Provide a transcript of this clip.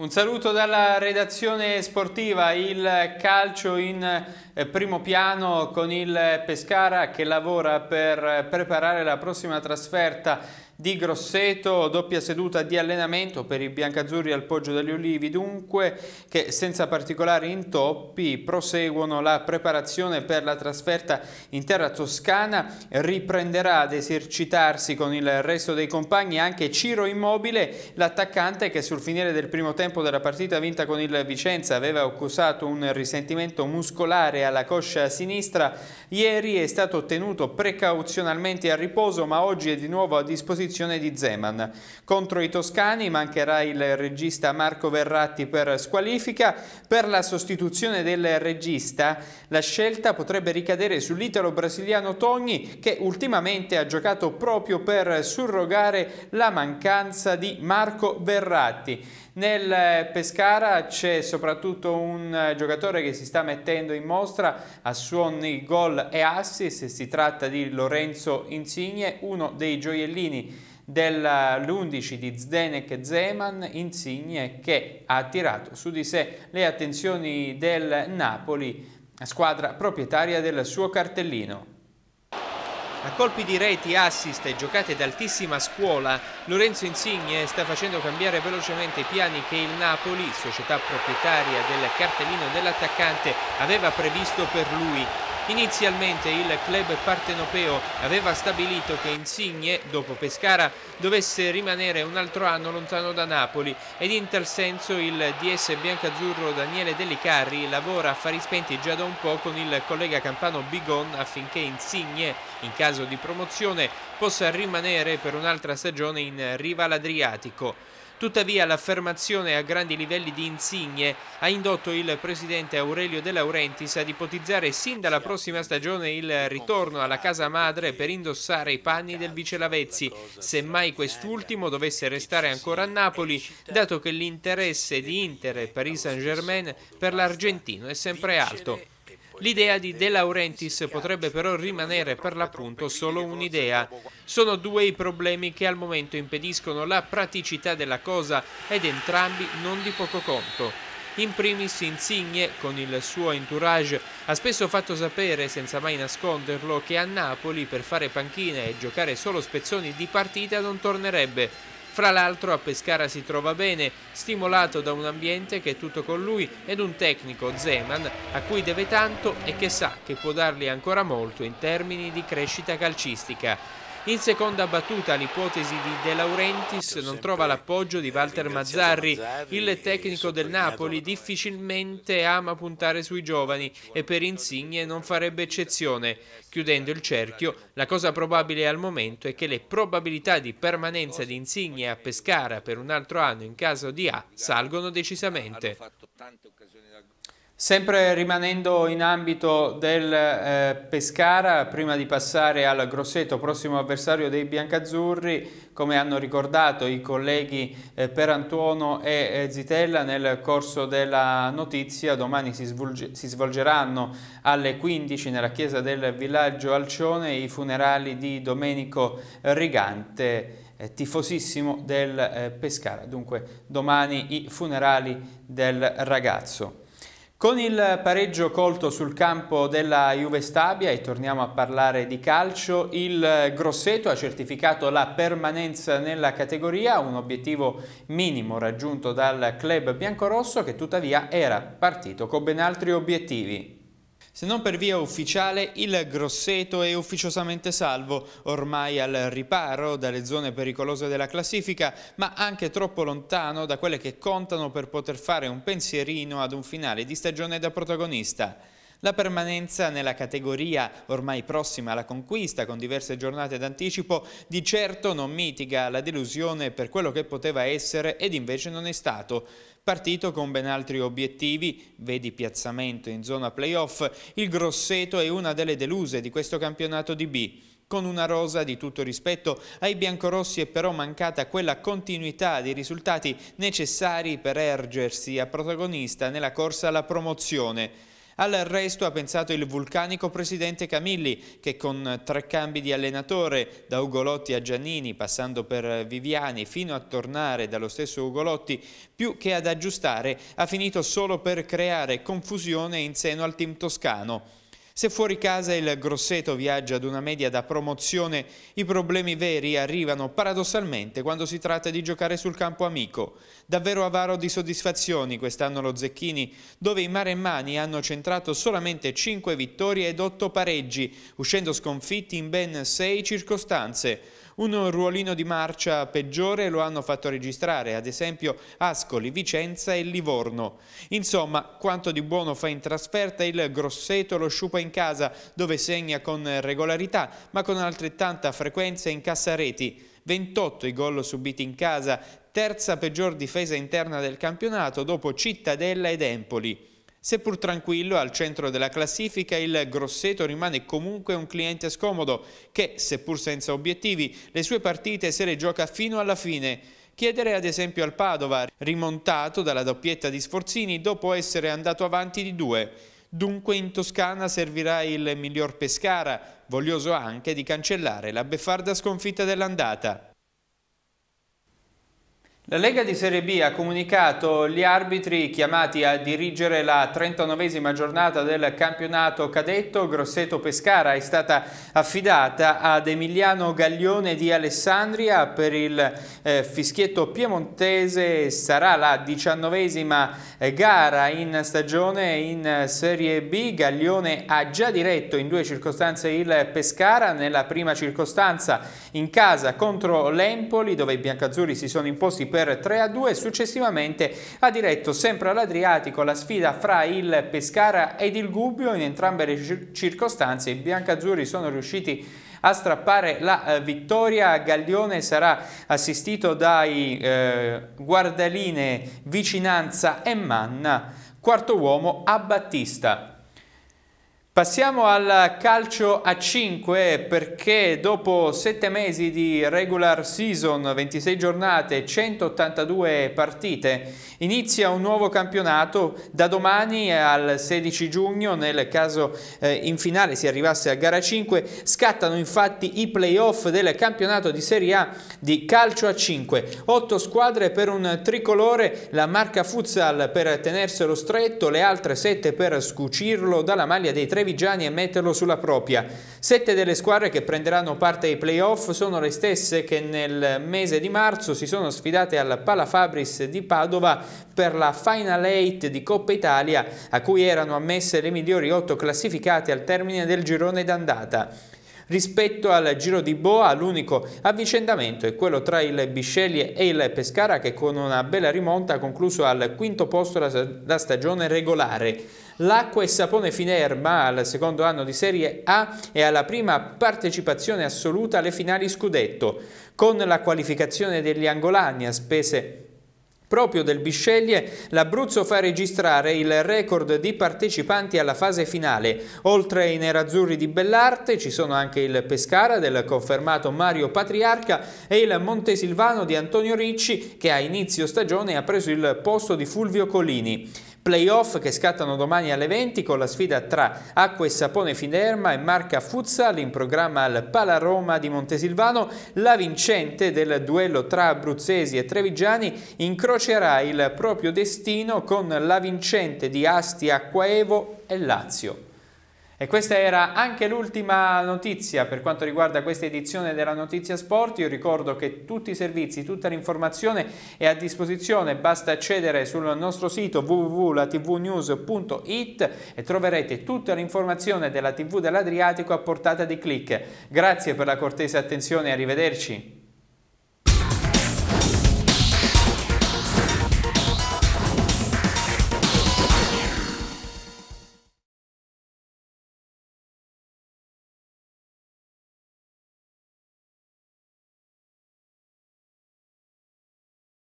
Un saluto dalla redazione sportiva, il calcio in eh, primo piano con il Pescara che lavora per preparare la prossima trasferta di Grosseto, doppia seduta di allenamento per i biancazzurri al Poggio degli Olivi, dunque che senza particolari intoppi proseguono la preparazione per la trasferta in terra toscana, riprenderà ad esercitarsi con il resto dei compagni anche Ciro Immobile, l'attaccante che sul finire del primo tempo della partita vinta con il Vicenza aveva accusato un risentimento muscolare alla coscia sinistra, ieri è stato tenuto precauzionalmente a riposo ma oggi è di nuovo a disposizione posizione di Zeman. Contro i toscani mancherà il regista Marco Verratti per squalifica. Per la sostituzione del regista la scelta potrebbe ricadere sull'italo-brasiliano Togni che ultimamente ha giocato proprio per surrogare la mancanza di Marco Verratti. Nel Pescara c'è soprattutto un giocatore che si sta mettendo in mostra a suoni gol e assist, si tratta di Lorenzo Insigne, uno dei gioiellini dell'11 di Zdenek Zeman, Insigne che ha attirato su di sé le attenzioni del Napoli, squadra proprietaria del suo cartellino. A colpi di reti, assist e giocate d'altissima scuola, Lorenzo Insigne sta facendo cambiare velocemente i piani che il Napoli, società proprietaria del cartellino dell'attaccante, aveva previsto per lui. Inizialmente il club partenopeo aveva stabilito che Insigne, dopo Pescara, dovesse rimanere un altro anno lontano da Napoli ed in tal senso il DS biancazzurro Daniele Delicarri lavora a fari spenti già da un po' con il collega campano Bigon affinché Insigne, in caso di promozione, possa rimanere per un'altra stagione in riva all'Adriatico. Tuttavia l'affermazione a grandi livelli di Insigne ha indotto il presidente Aurelio De Laurentiis ad ipotizzare sin dalla prossima stagione il ritorno alla casa madre per indossare i panni del vice Lavezzi, semmai quest'ultimo dovesse restare ancora a Napoli, dato che l'interesse di Inter e Paris Saint-Germain per l'argentino è sempre alto. L'idea di De Laurentiis potrebbe però rimanere per l'appunto solo un'idea. Sono due i problemi che al momento impediscono la praticità della cosa ed entrambi non di poco conto. In primis Insigne, con il suo entourage, ha spesso fatto sapere, senza mai nasconderlo, che a Napoli per fare panchina e giocare solo spezzoni di partita non tornerebbe. Fra l'altro a Pescara si trova bene, stimolato da un ambiente che è tutto con lui ed un tecnico, Zeman, a cui deve tanto e che sa che può dargli ancora molto in termini di crescita calcistica. In seconda battuta l'ipotesi di De Laurentiis non trova l'appoggio di Walter Mazzarri. Il tecnico del Napoli difficilmente ama puntare sui giovani e per Insigne non farebbe eccezione. Chiudendo il cerchio, la cosa probabile al momento è che le probabilità di permanenza di Insigne a Pescara per un altro anno in caso di A salgono decisamente. Sempre rimanendo in ambito del eh, Pescara, prima di passare al Grosseto, prossimo avversario dei biancazzurri, come hanno ricordato i colleghi eh, Perantuono e eh, Zitella nel corso della notizia, domani si, svolge, si, svolgeranno alle 15 nella chiesa del villaggio Alcione i funerali di Domenico Rigante eh, tifosissimo del eh, Pescara, dunque domani i funerali del ragazzo. Con il pareggio colto sul campo della Juve Stabia, e torniamo a parlare di calcio, il Grosseto ha certificato la permanenza nella categoria, un obiettivo minimo raggiunto dal club biancorosso che tuttavia era partito con ben altri obiettivi. Se non per via ufficiale, il Grosseto è ufficiosamente salvo, ormai al riparo dalle zone pericolose della classifica, ma anche troppo lontano da quelle che contano per poter fare un pensierino ad un finale di stagione da protagonista. La permanenza nella categoria ormai prossima alla conquista con diverse giornate d'anticipo di certo non mitiga la delusione per quello che poteva essere ed invece non è stato. Partito con ben altri obiettivi, vedi piazzamento in zona playoff, il Grosseto è una delle deluse di questo campionato di B con una rosa di tutto rispetto ai biancorossi è però mancata quella continuità di risultati necessari per ergersi a protagonista nella corsa alla promozione. All'arresto ha pensato il vulcanico presidente Camilli, che con tre cambi di allenatore, da Ugolotti a Giannini, passando per Viviani, fino a tornare dallo stesso Ugolotti, più che ad aggiustare, ha finito solo per creare confusione in seno al team toscano. Se fuori casa il Grosseto viaggia ad una media da promozione, i problemi veri arrivano paradossalmente quando si tratta di giocare sul campo amico. Davvero avaro di soddisfazioni quest'anno lo Zecchini, dove i maremmani hanno centrato solamente 5 vittorie ed 8 pareggi, uscendo sconfitti in ben 6 circostanze. Un ruolino di marcia peggiore lo hanno fatto registrare, ad esempio Ascoli, Vicenza e Livorno. Insomma, quanto di buono fa in trasferta il Grosseto lo sciupa in in casa dove segna con regolarità ma con altrettanta frequenza in cassa reti. 28 i gol subiti in casa, terza peggior difesa interna del campionato dopo Cittadella ed Empoli. Seppur tranquillo al centro della classifica, il Grosseto rimane comunque un cliente scomodo che, seppur senza obiettivi, le sue partite se le gioca fino alla fine. Chiedere ad esempio al Padova, rimontato dalla doppietta di Sforzini dopo essere andato avanti di due. Dunque in Toscana servirà il miglior Pescara, voglioso anche di cancellare la beffarda sconfitta dell'andata. La Lega di Serie B ha comunicato gli arbitri chiamati a dirigere la 39esima giornata del campionato cadetto. Grosseto Pescara è stata affidata ad Emiliano Gaglione di Alessandria per il eh, fischietto piemontese. Sarà la 19esima eh, gara in stagione in Serie B. Gaglione ha già diretto in due circostanze il Pescara. Nella prima circostanza in casa contro l'Empoli dove i biancazzurri si sono imposti per per 3-2 successivamente ha diretto sempre all'Adriatico la sfida fra il Pescara ed il Gubbio. In entrambe le circostanze i biancazzurri sono riusciti a strappare la eh, vittoria. Gaglione sarà assistito dai eh, guardaline Vicinanza e Manna, quarto uomo a Battista. Passiamo al calcio a 5 perché dopo 7 mesi di regular season, 26 giornate, 182 partite, inizia un nuovo campionato da domani al 16 giugno, nel caso eh, in finale si arrivasse a gara 5, scattano infatti i playoff del campionato di Serie A di calcio a 5, 8 squadre per un tricolore, la marca futsal per tenerselo stretto, le altre 7 per scucirlo dalla maglia dei tre Trevigiani e metterlo sulla propria. Sette delle squadre che prenderanno parte ai playoff sono le stesse che nel mese di marzo si sono sfidate al Palafabris di Padova per la Final Eight di Coppa Italia a cui erano ammesse le migliori otto classificate al termine del girone d'andata. Rispetto al Giro di Boa, l'unico avvicendamento è quello tra il Bisceglie e il Pescara che con una bella rimonta ha concluso al quinto posto la stagione regolare. L'acqua e sapone Finerma al secondo anno di Serie A e alla prima partecipazione assoluta alle finali scudetto. Con la qualificazione degli angolani a spese Proprio del Bisceglie, l'Abruzzo fa registrare il record di partecipanti alla fase finale. Oltre ai nerazzurri di Bellarte ci sono anche il Pescara del confermato Mario Patriarca e il Montesilvano di Antonio Ricci che a inizio stagione ha preso il posto di Fulvio Colini. Playoff che scattano domani alle 20 con la sfida tra Acqua e Sapone Fiderma e Marca Futsal in programma al Palaroma di Montesilvano. La vincente del duello tra abruzzesi e trevigiani incrocerà il proprio destino con la vincente di Asti Acquaevo e Lazio. E questa era anche l'ultima notizia per quanto riguarda questa edizione della Notizia Sport. Io ricordo che tutti i servizi, tutta l'informazione è a disposizione, basta accedere sul nostro sito www.latvnews.it e troverete tutta l'informazione della TV dell'Adriatico a portata di clic. Grazie per la cortese attenzione e arrivederci.